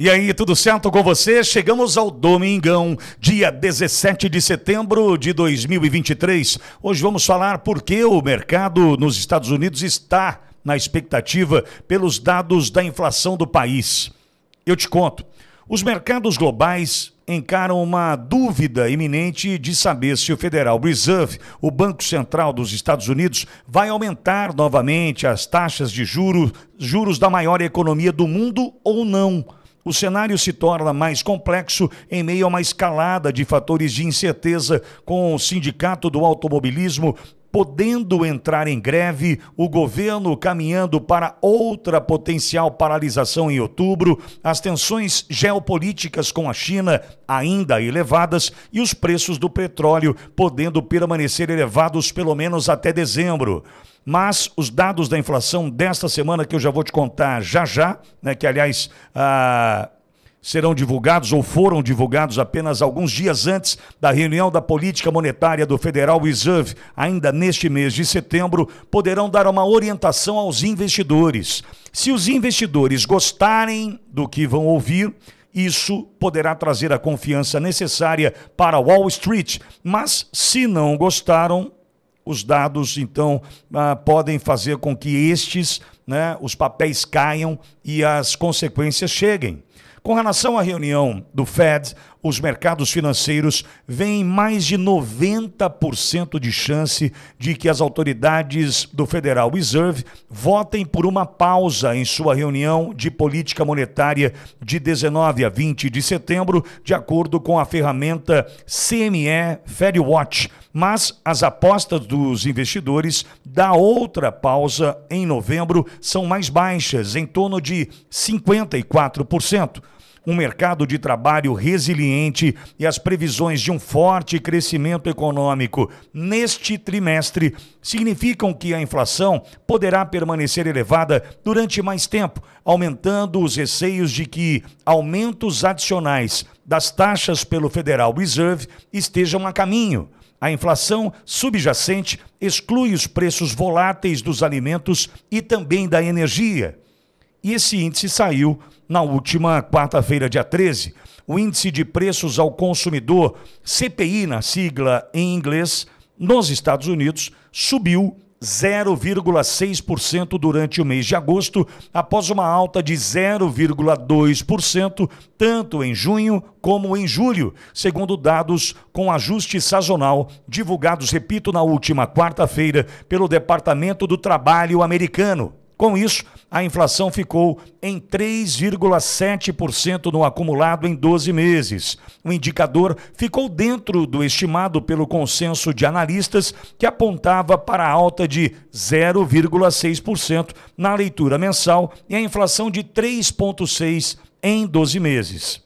E aí, tudo certo com você? Chegamos ao domingão, dia 17 de setembro de 2023. Hoje vamos falar por que o mercado nos Estados Unidos está na expectativa pelos dados da inflação do país. Eu te conto. Os mercados globais encaram uma dúvida iminente de saber se o Federal Reserve, o Banco Central dos Estados Unidos, vai aumentar novamente as taxas de juros, juros da maior economia do mundo ou não. O cenário se torna mais complexo em meio a uma escalada de fatores de incerteza, com o Sindicato do Automobilismo podendo entrar em greve, o governo caminhando para outra potencial paralisação em outubro, as tensões geopolíticas com a China ainda elevadas e os preços do petróleo podendo permanecer elevados pelo menos até dezembro. Mas os dados da inflação desta semana, que eu já vou te contar já já, né, que aliás. Ah, serão divulgados ou foram divulgados apenas alguns dias antes da reunião da política monetária do Federal Reserve, ainda neste mês de setembro, poderão dar uma orientação aos investidores. Se os investidores gostarem do que vão ouvir, isso poderá trazer a confiança necessária para Wall Street, mas se não gostaram, os dados então ah, podem fazer com que estes, né, os papéis caiam e as consequências cheguem. Com relação à reunião do FED, os mercados financeiros veem mais de 90% de chance de que as autoridades do Federal Reserve votem por uma pausa em sua reunião de política monetária de 19 a 20 de setembro, de acordo com a ferramenta CME Watch. Mas as apostas dos investidores da outra pausa em novembro são mais baixas, em torno de 54% um mercado de trabalho resiliente e as previsões de um forte crescimento econômico neste trimestre significam que a inflação poderá permanecer elevada durante mais tempo, aumentando os receios de que aumentos adicionais das taxas pelo Federal Reserve estejam a caminho. A inflação subjacente exclui os preços voláteis dos alimentos e também da energia. E esse índice saiu na última quarta-feira, dia 13, o índice de preços ao consumidor, CPI na sigla em inglês, nos Estados Unidos, subiu 0,6% durante o mês de agosto, após uma alta de 0,2% tanto em junho como em julho, segundo dados com ajuste sazonal divulgados, repito, na última quarta-feira pelo Departamento do Trabalho americano. Com isso, a inflação ficou em 3,7% no acumulado em 12 meses. O indicador ficou dentro do estimado pelo consenso de analistas, que apontava para a alta de 0,6% na leitura mensal e a inflação de 3,6% em 12 meses.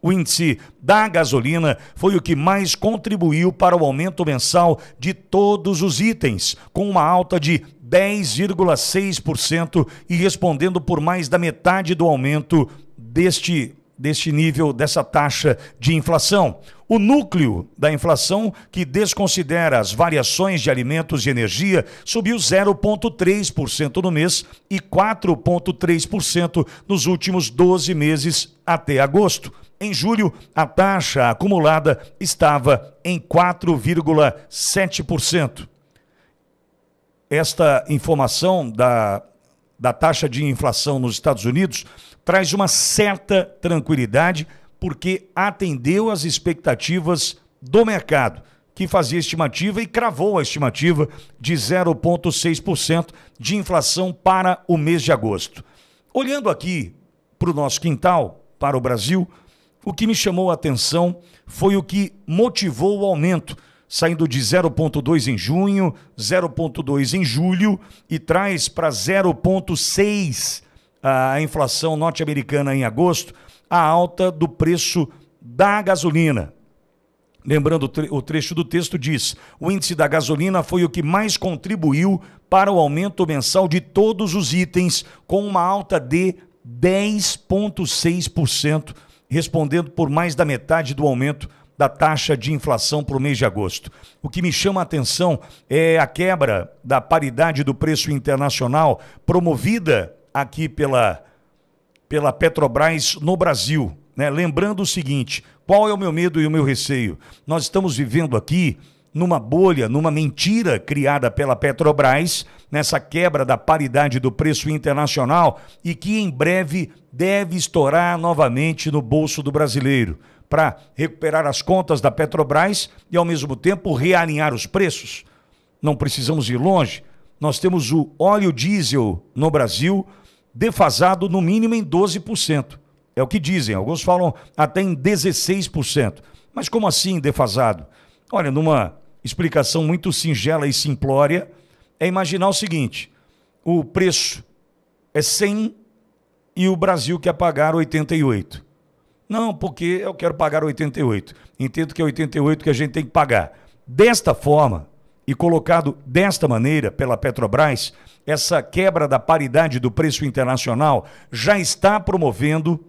O índice da gasolina foi o que mais contribuiu para o aumento mensal de todos os itens, com uma alta de 10,6% e respondendo por mais da metade do aumento deste deste nível, dessa taxa de inflação. O núcleo da inflação, que desconsidera as variações de alimentos e energia, subiu 0,3% no mês e 4,3% nos últimos 12 meses até agosto. Em julho, a taxa acumulada estava em 4,7% esta informação da, da taxa de inflação nos Estados Unidos traz uma certa tranquilidade, porque atendeu às expectativas do mercado, que fazia estimativa e cravou a estimativa de 0,6% de inflação para o mês de agosto. Olhando aqui para o nosso quintal, para o Brasil, o que me chamou a atenção foi o que motivou o aumento saindo de 0,2 em junho, 0,2 em julho e traz para 0,6 ah, a inflação norte-americana em agosto, a alta do preço da gasolina. Lembrando, o trecho do texto diz: o índice da gasolina foi o que mais contribuiu para o aumento mensal de todos os itens, com uma alta de 10,6%, respondendo por mais da metade do aumento da taxa de inflação para o mês de agosto. O que me chama a atenção é a quebra da paridade do preço internacional promovida aqui pela, pela Petrobras no Brasil. Né? Lembrando o seguinte: qual é o meu medo e o meu receio? Nós estamos vivendo aqui numa bolha, numa mentira criada pela Petrobras, nessa quebra da paridade do preço internacional e que em breve deve estourar novamente no bolso do brasileiro, para recuperar as contas da Petrobras e ao mesmo tempo realinhar os preços. Não precisamos ir longe, nós temos o óleo diesel no Brasil defasado no mínimo em 12%. É o que dizem, alguns falam até em 16%. Mas como assim defasado? Olha, numa explicação muito singela e simplória é imaginar o seguinte: o preço é 100 e o Brasil quer pagar 88. Não, porque eu quero pagar 88. Entendo que é 88 que a gente tem que pagar. Desta forma, e colocado desta maneira pela Petrobras, essa quebra da paridade do preço internacional já está promovendo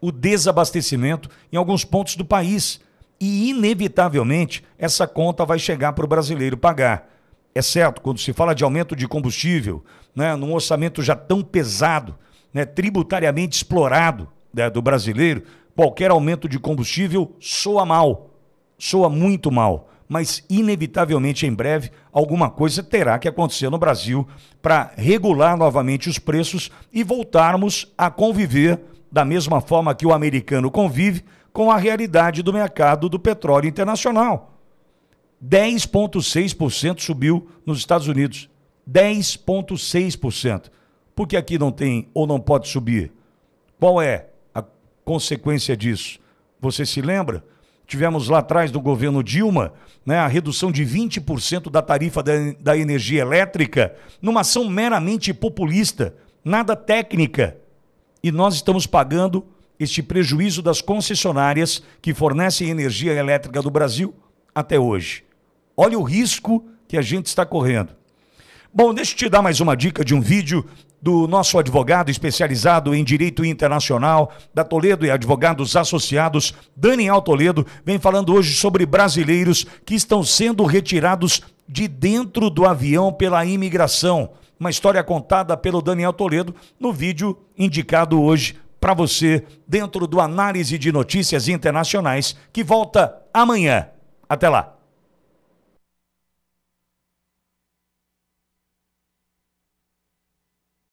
o desabastecimento em alguns pontos do país e, inevitavelmente, essa conta vai chegar para o brasileiro pagar. É certo, quando se fala de aumento de combustível, né, num orçamento já tão pesado, né, tributariamente explorado né, do brasileiro, qualquer aumento de combustível soa mal, soa muito mal. Mas, inevitavelmente, em breve, alguma coisa terá que acontecer no Brasil para regular novamente os preços e voltarmos a conviver da mesma forma que o americano convive, com a realidade do mercado do petróleo internacional. 10,6% subiu nos Estados Unidos. 10,6%. Por que aqui não tem ou não pode subir? Qual é a consequência disso? Você se lembra? Tivemos lá atrás do governo Dilma né, a redução de 20% da tarifa da, da energia elétrica numa ação meramente populista, nada técnica. E nós estamos pagando este prejuízo das concessionárias que fornecem energia elétrica do Brasil até hoje. Olha o risco que a gente está correndo. Bom, deixa eu te dar mais uma dica de um vídeo do nosso advogado especializado em direito internacional da Toledo e advogados associados, Daniel Toledo, vem falando hoje sobre brasileiros que estão sendo retirados de dentro do avião pela imigração. Uma história contada pelo Daniel Toledo no vídeo indicado hoje para você dentro do Análise de Notícias Internacionais, que volta amanhã. Até lá.